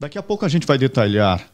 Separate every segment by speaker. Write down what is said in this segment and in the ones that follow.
Speaker 1: Daqui a pouco a gente vai detalhar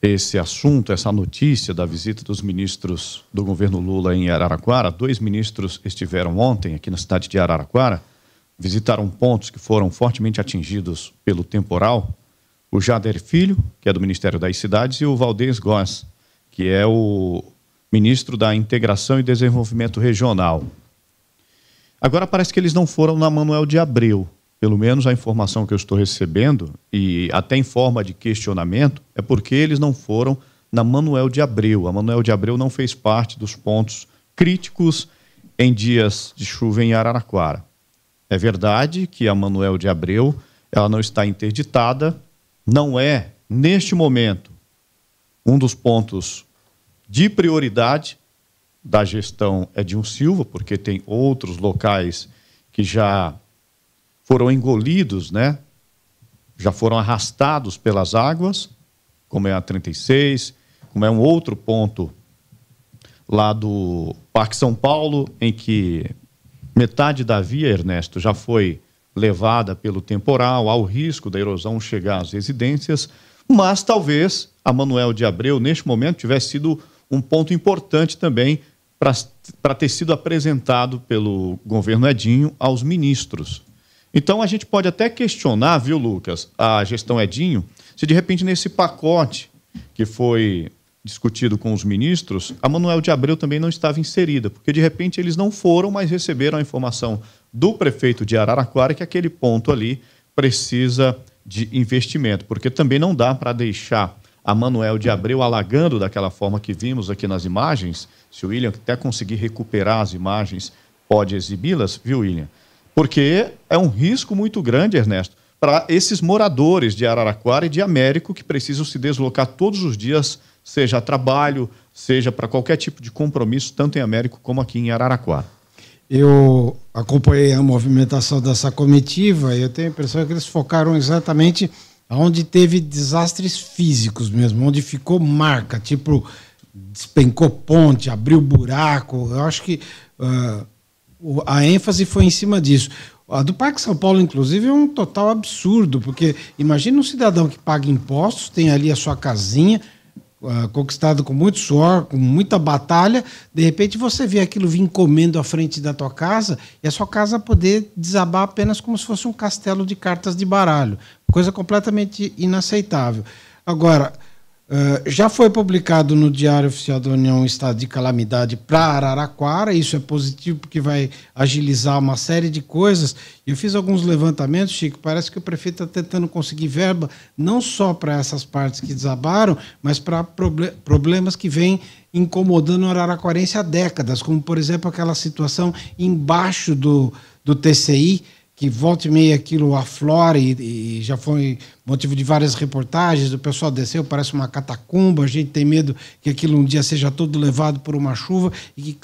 Speaker 1: esse assunto, essa notícia da visita dos ministros do governo Lula em Araraquara. Dois ministros estiveram ontem aqui na cidade de Araraquara, visitaram pontos que foram fortemente atingidos pelo temporal. O Jader Filho, que é do Ministério das Cidades, e o Valdez Góes, que é o ministro da Integração e Desenvolvimento Regional. Agora parece que eles não foram na Manuel de Abreu, pelo menos a informação que eu estou recebendo, e até em forma de questionamento, é porque eles não foram na Manuel de Abreu. A Manuel de Abreu não fez parte dos pontos críticos em dias de chuva em Araraquara. É verdade que a Manuel de Abreu ela não está interditada, não é, neste momento, um dos pontos de prioridade da gestão é de um Silva, porque tem outros locais que já foram engolidos, né? Já foram arrastados pelas águas, como é a 36, como é um outro ponto lá do Parque São Paulo, em que metade da via, Ernesto, já foi levada pelo temporal, ao risco da erosão chegar às residências, mas talvez a Manuel de Abreu, neste momento, tivesse sido um ponto importante também para ter sido apresentado pelo governo Edinho aos ministros. Então a gente pode até questionar, viu, Lucas, a gestão Edinho, se de repente nesse pacote que foi discutido com os ministros, a Manuel de Abreu também não estava inserida, porque de repente eles não foram, mas receberam a informação do prefeito de Araraquara que aquele ponto ali precisa de investimento, porque também não dá para deixar a Manuel de Abreu alagando daquela forma que vimos aqui nas imagens. Se o William até conseguir recuperar as imagens, pode exibi-las, viu, William? Porque é um risco muito grande, Ernesto, para esses moradores de Araraquara e de Américo que precisam se deslocar todos os dias, seja a trabalho, seja para qualquer tipo de compromisso, tanto em Américo como aqui em Araraquara.
Speaker 2: Eu acompanhei a movimentação dessa comitiva e eu tenho a impressão que eles focaram exatamente onde teve desastres físicos mesmo, onde ficou marca, tipo despencou ponte, abriu buraco. Eu acho que uh, a ênfase foi em cima disso. A do Parque São Paulo, inclusive, é um total absurdo, porque imagina um cidadão que paga impostos, tem ali a sua casinha, uh, ah, conquistada com muito suor, com muita batalha, de repente você vê aquilo vir comendo à frente da tua casa e a sua casa poder desabar apenas como se fosse um castelo de cartas de baralho. Coisa completamente inaceitável. Agora, eh, já foi publicado no Diário Oficial da União o estado de calamidade para Araraquara. Isso é positivo porque vai agilizar uma série de coisas. Eu fiz alguns levantamentos, Chico. Parece que o prefeito está tentando conseguir verba não só para essas partes que desabaram, mas para proble problemas que vêm incomodando o Araraquarense há décadas, como, por exemplo, aquela situação embaixo do, do TCI que volta e meia aquilo aflora e, e, já foi motivo de várias reportagens, o pessoal desceu, parece uma catacumba, a gente tem medo que aquilo um dia seja todo levado por uma chuva e que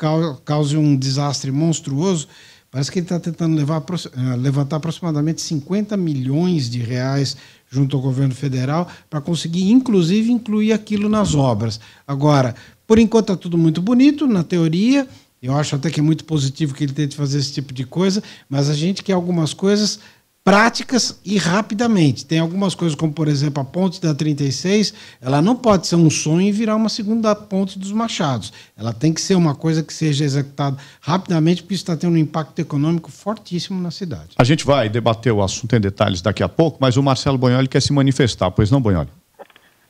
Speaker 2: cause um desastre monstruoso. Parece que ele está tentando levar, eh, levantar aproximadamente 50 milhões de reais junto ao governo federal para conseguir, inclusive, incluir aquilo nas obras. Agora, por enquanto está tudo muito bonito, na teoria, eu acho até que é muito positivo que ele tente fazer esse tipo de coisa, mas a gente quer algumas coisas práticas e rapidamente. Tem algumas coisas, como por exemplo a ponte da 36, ela não pode ser um sonho e virar uma segunda ponte dos Machados. Ela tem que ser uma coisa que seja executada rapidamente, porque isso está tendo um impacto econômico fortíssimo
Speaker 3: na cidade.
Speaker 1: A gente vai debater o assunto em detalhes daqui a pouco, mas o Marcelo Bonholi quer se manifestar, pois não, Bonholi?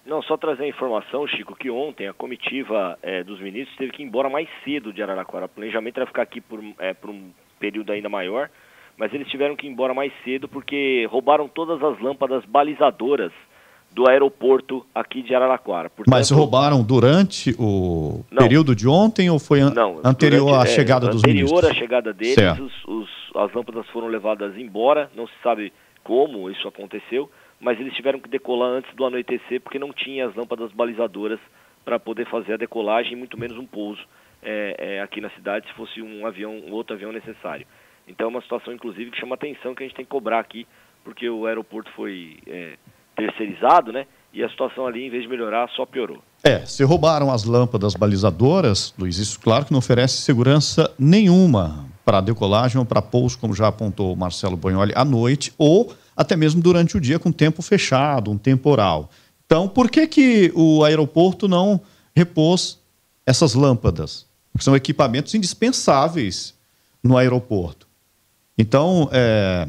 Speaker 3: Não, só trazer a informação, Chico, que ontem a comitiva é, dos ministros teve que ir embora mais cedo de Araraquara. O planejamento era ficar aqui por, é, por um período ainda maior, mas eles tiveram que ir embora mais cedo porque roubaram todas as lâmpadas balizadoras do aeroporto aqui de Araraquara. Portanto,
Speaker 1: Mas roubaram durante o não, período de ontem ou foi an não, anterior durante, à é, chegada dos ministros? Anterior à chegada deles,
Speaker 3: os, os, as lâmpadas foram levadas embora, não se sabe como isso aconteceu, mas eles tiveram que decolar antes do anoitecer porque não tinha as lâmpadas balizadoras para poder fazer a decolagem, muito menos um pouso é, é, aqui na cidade, se fosse um avião, um outro avião necessário. Então é uma situação, inclusive, que chama atenção que a gente tem que cobrar aqui, porque o aeroporto foi é, terceirizado, né? E a situação ali, em vez de melhorar, só piorou.
Speaker 1: É, se roubaram as lâmpadas balizadoras, Luiz, isso claro que não oferece segurança nenhuma para decolagem ou para pouso, como já apontou o Marcelo Bagnoli, à noite, ou até mesmo durante o dia com tempo fechado, um temporal. Então, por que, que o aeroporto não repôs essas lâmpadas? Porque são equipamentos indispensáveis no aeroporto. Então, é,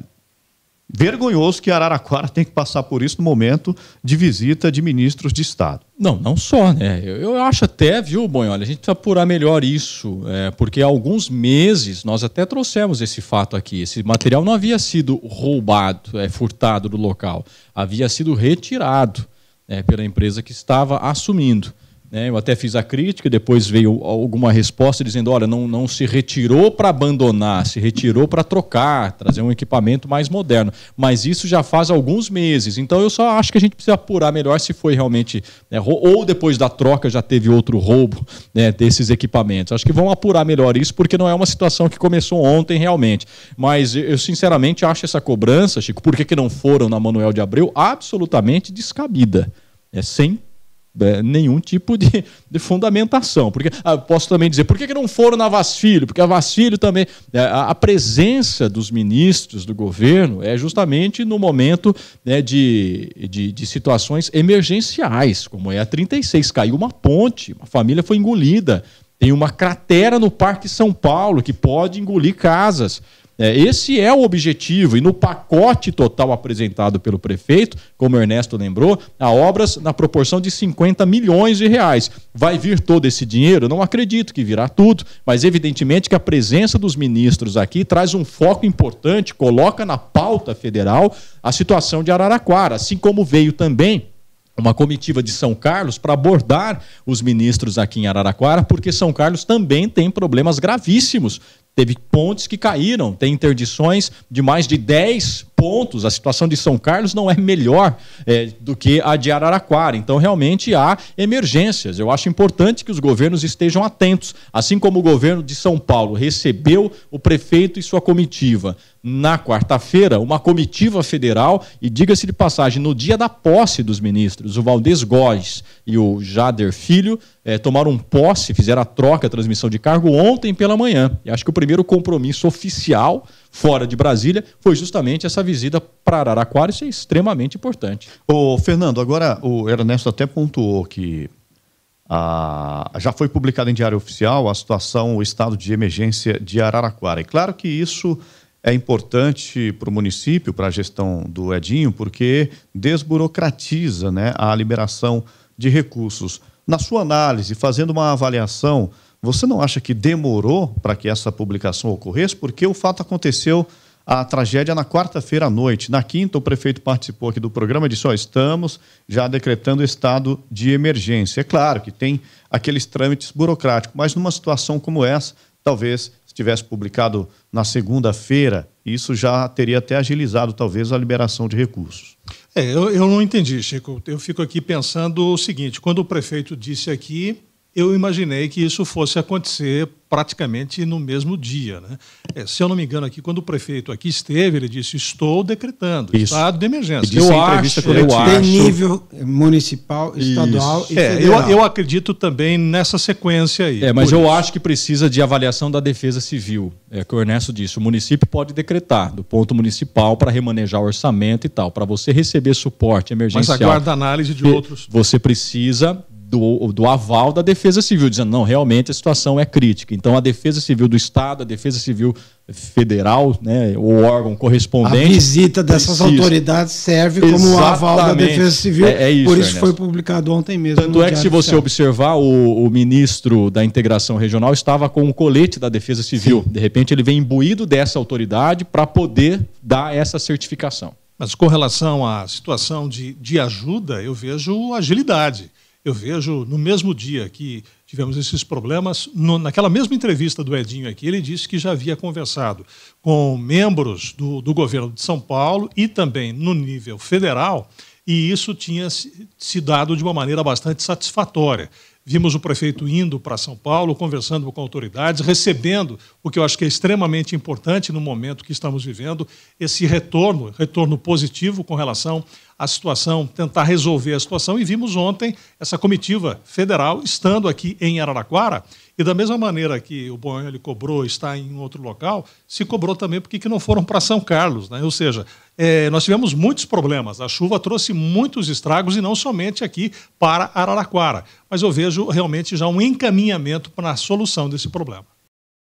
Speaker 1: vergonhoso que Araraquara tem que passar por isso no momento de visita de ministros de Estado.
Speaker 3: Não, não só,
Speaker 1: né? Eu, eu acho até, viu, Olha, a gente
Speaker 3: precisa apurar melhor isso, é, porque há alguns meses nós até trouxemos esse fato aqui. Esse material não havia sido roubado, é, furtado do local, havia sido retirado é, pela empresa que estava assumindo. Né? Eu até fiz a crítica, depois veio alguma resposta dizendo: olha, não, não se retirou para abandonar, se retirou para trocar, trazer um equipamento mais moderno. Mas isso já faz alguns meses. Então eu só acho que a gente precisa apurar melhor se foi realmente. Né, ou depois da troca já teve outro roubo né, desses equipamentos. Acho que vão apurar melhor isso, porque não é uma situação que começou ontem realmente. Mas eu, sinceramente, acho essa cobrança, Chico, por que, que não foram na Manuel de Abreu? Absolutamente descabida. É sem é, nenhum tipo de, de fundamentação. Porque ah, posso também dizer, por que, que não foram na Vasfilho? Porque a Vasfilho também. É, a, a, presença dos ministros do governo é justamente no momento né, de, de, de, situações emergenciais, como é a 36. Caiu uma ponte, uma família foi engolida. Tem uma cratera no Parque São Paulo que pode engolir casas. É, esse é o objetivo. E no pacote total apresentado pelo prefeito, como o Ernesto lembrou, há obras na proporção de 50 milhões de reais. Vai vir todo esse dinheiro? Não acredito que virá tudo, mas evidentemente que a presença dos ministros aqui traz um foco importante, coloca na pauta federal a situação de Araraquara, assim como veio também uma comitiva de São Carlos para abordar os ministros aqui em Araraquara, porque São Carlos também tem problemas gravíssimos Teve pontes que caíram, tem interdições de mais de 10 pontos, a situação de São Carlos não é melhor é, do que a de Araraquara. Então, realmente há emergências. Eu acho importante que os governos estejam atentos. Assim como o governo de São Paulo recebeu o prefeito e sua comitiva na quarta-feira, uma comitiva federal, e diga-se de passagem, no dia da posse dos ministros, o Valdez Góes e o Jader Filho é, tomaram posse, fizeram a troca, a transmissão de cargo ontem pela manhã. E acho que o primeiro compromisso oficial fora de
Speaker 1: Brasília, foi
Speaker 3: justamente essa visita para Araraquara, isso
Speaker 1: é extremamente importante. Ô, Fernando, agora o Ernesto até pontuou que ah, já foi publicada em Diário Oficial a situação, o estado de emergência de Araraquara. E claro que isso é importante para o município, para a gestão do Edinho, porque desburocratiza né, a liberação de recursos. Na sua análise, fazendo uma avaliação você não acha que demorou para que essa publicação ocorresse? Porque o fato aconteceu a tragédia na quarta-feira à noite. Na quinta, o prefeito participou aqui do programa e disse: Ó, estamos já decretando estado de emergência. É claro que tem aqueles trâmites burocráticos, mas numa situação como essa, talvez se tivesse publicado na segunda-feira, isso já teria até agilizado, talvez, a liberação de recursos.
Speaker 4: É, eu, eu não entendi, Chico. Eu fico aqui pensando o seguinte: quando o prefeito disse aqui eu imaginei que isso fosse acontecer praticamente no mesmo dia. Né? É, se eu não me engano, aqui, quando o prefeito aqui esteve, ele disse: Estou decretando isso. estado de emergência. Eu acho, eu acho. Tem nível
Speaker 2: municipal, estadual isso. e é, federal. Eu,
Speaker 3: eu, acredito também nessa sequência aí. É, mas eu isso. acho que precisa de avaliação da defesa civil. É que o Ernesto disse: o município pode decretar do ponto municipal para remanejar o orçamento e tal. Para você receber suporte emergencial. Mas aguarda análise de outros. Você precisa do, do aval da Defesa Civil, dizendo não, realmente a situação é crítica. Então a Defesa Civil do Estado, a Defesa Civil Federal, né, o órgão correspondente. A visita dessas precisa. autoridades
Speaker 2: serve Exatamente. como aval da Defesa Civil. É, é isso, Por isso Ernesto. foi publicado ontem mesmo. Tanto é que, se você
Speaker 3: observar, o, o, ministro da Integração Regional estava com o colete da Defesa Civil. Sim. De repente, ele vem imbuído dessa autoridade para poder dar essa certificação.
Speaker 4: Mas com relação à situação de, de ajuda, eu vejo agilidade eu vejo no mesmo dia que tivemos esses problemas, no, naquela mesma entrevista do Edinho aqui, ele disse que já havia conversado com membros do, do governo de São Paulo e também no nível federal, e isso tinha se, se dado de uma maneira bastante satisfatória. Vimos o prefeito indo para São Paulo, conversando com autoridades, recebendo o que eu acho que é extremamente importante no momento que estamos vivendo, esse retorno, retorno positivo com relação a situação, tentar resolver a situação. E vimos ontem essa comitiva federal estando aqui em Araraquara. E da mesma maneira que o Bonelli cobrou está em outro local, se cobrou também porque que não foram para São Carlos. Né? Ou seja, é, nós tivemos muitos problemas. A chuva trouxe muitos estragos e não somente aqui para Araraquara. Mas eu vejo realmente já um encaminhamento para a solução desse problema.